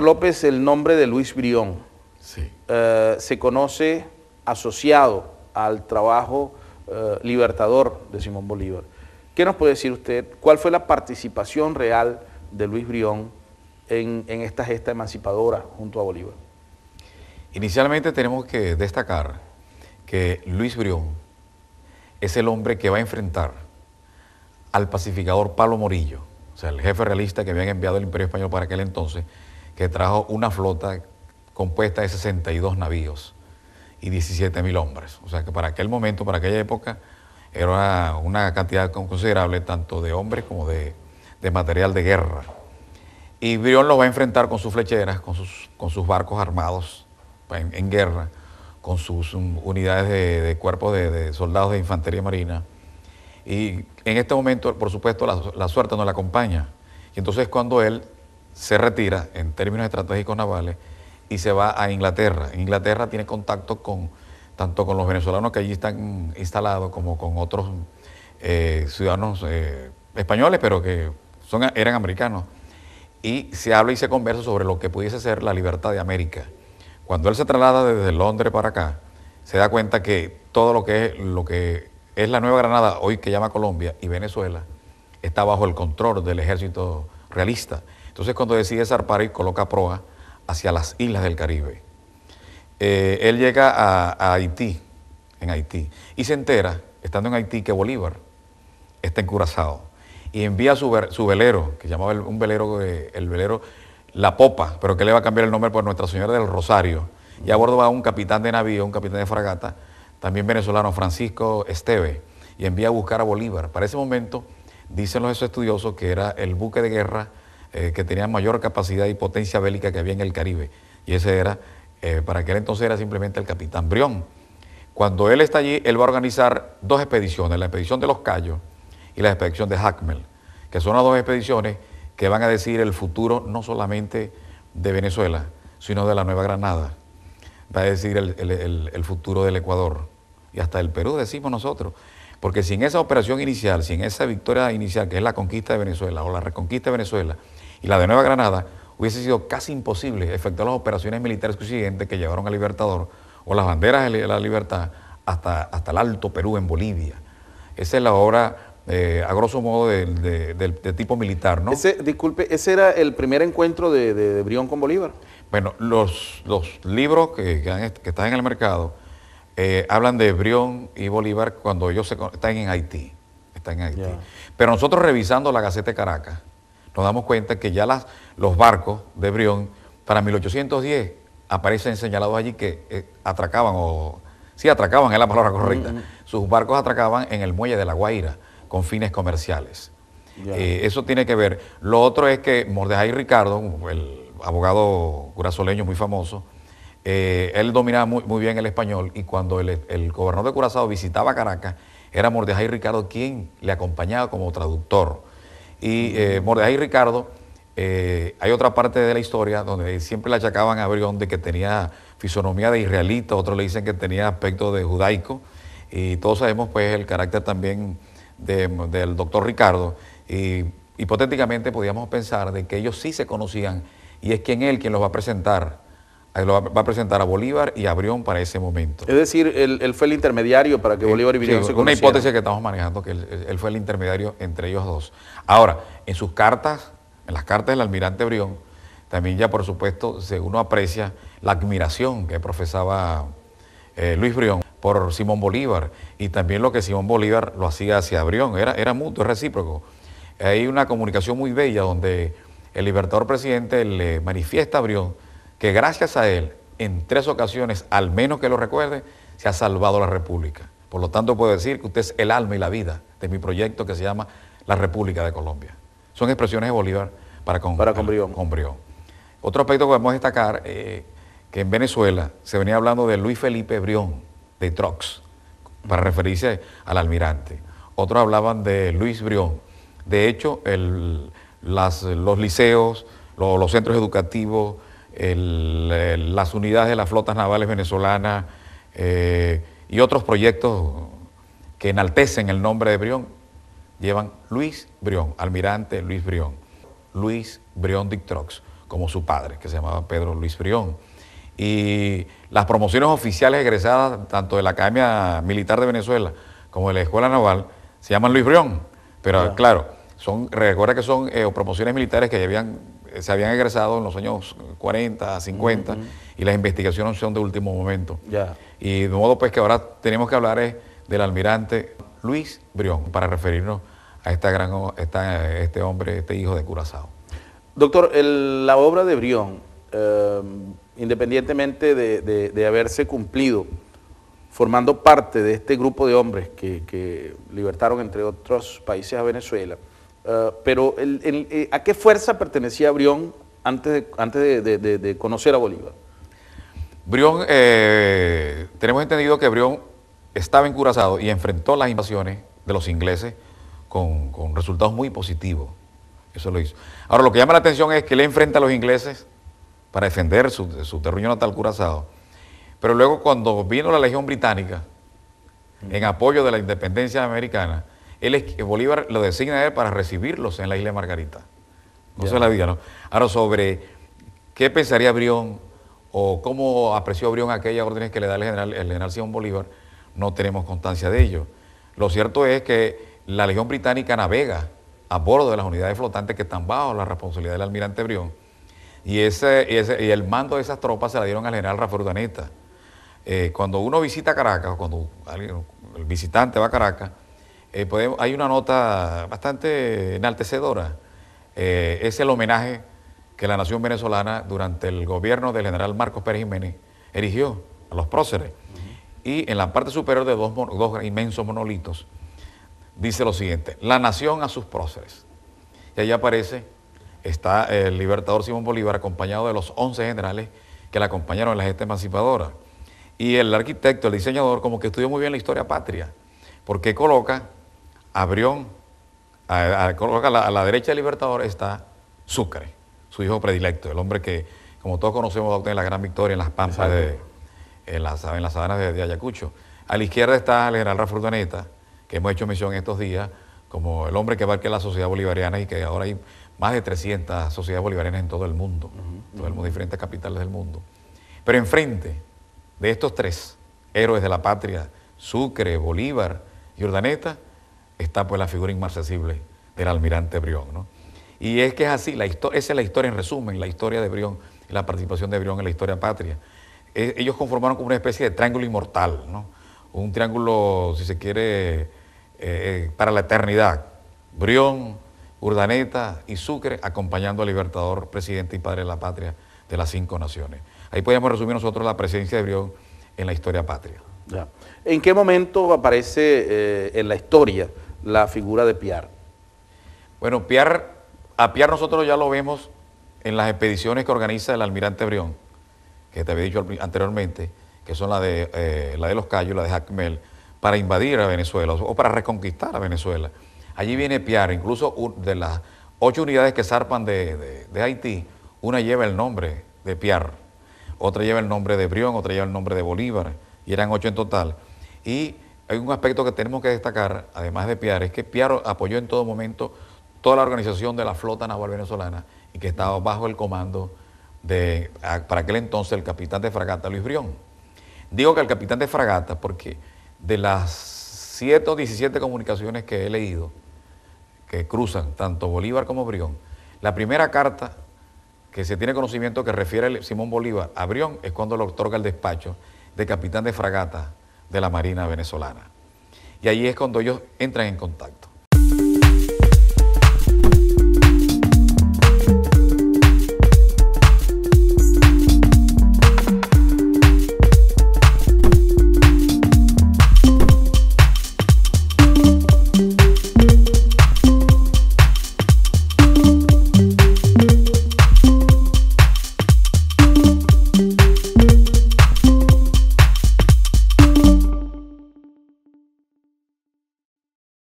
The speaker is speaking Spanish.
López, el nombre de Luis Brión sí. Eh, se conoce asociado al trabajo eh, libertador de Simón Bolívar. ¿Qué nos puede decir usted? ¿Cuál fue la participación real de Luis Brión en, esta gesta emancipadora junto a Bolívar? Inicialmente tenemos que destacar que Luis Brión es el hombre que va a enfrentar al pacificador Pablo Morillo, o sea, el jefe realista que habían enviado el Imperio Español para aquel entonces, que trajo una flota compuesta de 62 navíos y 17 mil hombres. O sea que para aquel momento, para aquella época, era una cantidad considerable tanto de hombres como de, material de guerra. Y Brión lo va a enfrentar con sus flecheras, con sus, con sus barcos armados en, guerra, con sus um, unidades de, cuerpos de, soldados de infantería marina. Y en este momento, por supuesto, la, suerte no le acompaña. Y entonces cuando él se retira en términos estratégicos navales y se va a Inglaterra. Inglaterra tiene contacto con tanto con los venezolanos que allí están instalados como con otros eh, ciudadanos eh, españoles, pero que son, eran americanos. Y se habla y se conversa sobre lo que pudiese ser la libertad de América. Cuando él se traslada desde Londres para acá, se da cuenta que todo lo que es, lo que es la Nueva Granada, hoy que llama Colombia, y Venezuela, está bajo el control del ejército realista. Entonces cuando decide zarpar y coloca proa hacia las islas del Caribe, eh, él llega a, Haití, en Haití, y se entera, estando en Haití, que Bolívar está encurazado. y envía su, su velero, que llamaba el, un velero, el velero La Popa, pero que le va a cambiar el nombre por Nuestra Señora del Rosario. Y a bordo va un capitán de navío, un capitán de fragata, también venezolano, Francisco Esteve, y envía a buscar a Bolívar. Para ese momento, dicen los estudiosos que era el buque de guerra eh, que tenían mayor capacidad y potencia bélica que había en el Caribe. Y ese era, eh, para aquel entonces era simplemente el capitán Brión. Cuando él está allí, él va a organizar dos expediciones, la expedición de Los Cayos y la expedición de Hackmel, que son las dos expediciones que van a decir el futuro no solamente de Venezuela, sino de la Nueva Granada. Va a decir el, el futuro del Ecuador y hasta el Perú, decimos nosotros. Porque sin esa operación inicial, sin esa victoria inicial, que es la conquista de Venezuela o la reconquista de Venezuela, y la de Nueva Granada, hubiese sido casi imposible efectuar las operaciones militares subsiguientes que llevaron al Libertador o las banderas de la libertad hasta, hasta el Alto Perú en Bolivia. Esa es la obra eh, a grosso modo de, tipo militar, ¿no? Ese, disculpe, ese era el primer encuentro de, Brión con Bolívar. Bueno, los, los libros que, están en el mercado eh, hablan de Brión y Bolívar cuando ellos están en Haití. Están en Haití. Pero nosotros revisando la Gaceta de Caracas, nos damos cuenta que ya los barcos de Brión para 1810 aparecen señalados allí que eh, atracaban o sí atracaban es la palabra correcta. Sus barcos atracaban en el muelle de La Guaira con fines comerciales. Eh, eso tiene que ver. Lo otro es que Mordejai Ricardo, el abogado curazoleño muy famoso, eh, él dominaba muy, bien el español y cuando el, gobernador de Curazao visitaba Caracas, era Mordejai Ricardo quien le acompañaba como traductor y eh, y Ricardo, eh, hay otra parte de la historia donde siempre le achacaban a Brión de que tenía fisonomía de israelita, otros le dicen que tenía aspecto de judaico, y todos sabemos pues el carácter también del doctor Ricardo, y hipotéticamente podíamos pensar de que ellos sí se conocían, y es quien él quien los va a presentar lo va a presentar a Bolívar y a Brión para ese momento. Es decir, él, fue el intermediario para que Bolívar y Brión sí, Una hipótesis que estamos manejando, que él, fue el intermediario entre ellos dos. Ahora, en sus cartas, en las cartas del almirante Brión, también ya por supuesto se uno aprecia la admiración que profesaba eh, Luis Brión por Simón Bolívar y también lo que Simón Bolívar lo hacía hacia Brión, era, era mutuo, es recíproco. Hay una comunicación muy bella donde el libertador presidente le manifiesta a Brión que gracias a él, en tres ocasiones, al menos que lo recuerde, se ha salvado la República. Por lo tanto, puedo decir que usted es el alma y la vida de mi proyecto que se llama La República de Colombia. Son expresiones de Bolívar para con, para con, Brión. Otro aspecto que podemos destacar, eh, que en Venezuela se venía hablando de Luis Felipe Brión, de Trox, para referirse al almirante. Otros hablaban de Luis Brión. De hecho, el, los liceos, los centros educativos, las unidades de las flotas navales venezolanas eh, y otros proyectos que enaltecen el nombre de Brión, llevan Luis Brión, almirante Luis Brión, Luis Brión Dictrox, como su padre, que se llamaba Pedro Luis Brión. Y las promociones oficiales egresadas tanto de la Academia Militar de Venezuela como de la Escuela Naval se llaman Luis Brión, pero claro, son, recuerda que son eh, promociones militares que ya habían se habían egresado en los años 40, 50, y las investigaciones son de último momento. Y de modo pues que ahora tenemos que hablar es del almirante Luis Brión, para referirnos a esta gran, este hombre, este hijo de Curazao. Doctor, la obra de Brión, em, independientemente de, haberse cumplido, formando parte de este grupo de hombres que, que libertaron, entre otros países, a Venezuela, eh, pero eh, ¿a qué fuerza pertenecía Brión antes de, antes de, conocer a Bolívar? Brión, eh, tenemos entendido que Brión estaba en y enfrentó las invasiones de los ingleses con, resultados muy positivos. Eso lo hizo. Ahora, lo que llama la atención es que él enfrenta a los ingleses para defender su, territorio terruño natal Curazao. Pero luego, cuando vino la Legión Británica en apoyo de la independencia americana, él, Bolívar lo designa a él para recibirlos en la isla de Margarita. No se la diga, ¿no? Ahora, sobre qué pensaría Brión o cómo apreció Brión aquellas órdenes que le da el general, el Simón Bolívar, no tenemos constancia de ello. Lo cierto es que la Legión Británica navega a bordo de las unidades flotantes que están bajo la responsabilidad del almirante Brión. Y, ese, ese, y el mando de esas tropas se la dieron al general Rafael Urdaneta. Eh, cuando uno visita Caracas, cuando el visitante va a Caracas, eh, hay una nota bastante enaltecedora. Eh, es el homenaje que la nación venezolana durante el gobierno del general Marcos Pérez Jiménez erigió a los próceres. Y en la parte superior de dos, inmensos monolitos dice lo siguiente, la nación a sus próceres. Y ahí aparece, está el libertador Simón Bolívar acompañado de los 11 generales que la acompañaron en la gesta emancipadora. Y el arquitecto, el diseñador, como que estudió muy bien la historia patria, porque coloca Abrión, a, la, derecha del Libertador está Sucre, su hijo predilecto, el hombre que, como todos conocemos, va a obtener la gran victoria en las pampas de, en, las, sabanas de, Ayacucho. A la izquierda está el general Rafa Urdaneta, que hemos hecho misión estos días, como el hombre que abarca la sociedad bolivariana y que ahora hay más de 300 sociedades bolivarianas en todo el mundo, en diferentes capitales del mundo. Pero enfrente de estos tres héroes de la patria, Sucre, Bolívar y Urdaneta, está pues la figura inmarcesible del almirante Brión. ¿no? Y es que es así, la esa es la historia en resumen, la historia de Brión, la participación de Brión en la historia patria. Eh, ellos conformaron como una especie de triángulo inmortal, ¿no? un triángulo, si se quiere, eh, eh, para la eternidad. Brión, Urdaneta y Sucre acompañando al libertador, presidente y padre de la patria de las cinco naciones. Ahí podríamos resumir nosotros la presencia de Brión en la historia patria. ¿En qué momento aparece en la historia? la figura de Piar. Bueno, Piar, a Piar nosotros ya lo vemos en las expediciones que organiza el almirante Brión, que te había dicho anteriormente, que son la de, eh, la de Los Cayos, la de Jacmel, para invadir a Venezuela o para reconquistar a Venezuela. Allí viene Piar, incluso de las ocho unidades que zarpan de, Haití, una lleva el nombre de Piar, otra lleva el nombre de Brión, otra lleva el nombre de Bolívar, y eran ocho en total. Y hay un aspecto que tenemos que destacar, además de Piar, es que Piar apoyó en todo momento toda la organización de la flota naval venezolana y que estaba bajo el comando de, para aquel entonces, el capitán de fragata Luis Brión. Digo que el capitán de fragata porque de las 7 o 17 comunicaciones que he leído, que cruzan tanto Bolívar como Brión, la primera carta que se tiene conocimiento que refiere Simón Bolívar a Brión es cuando le otorga el despacho de capitán de fragata de la Marina venezolana. Y ahí es cuando ellos entran en contacto.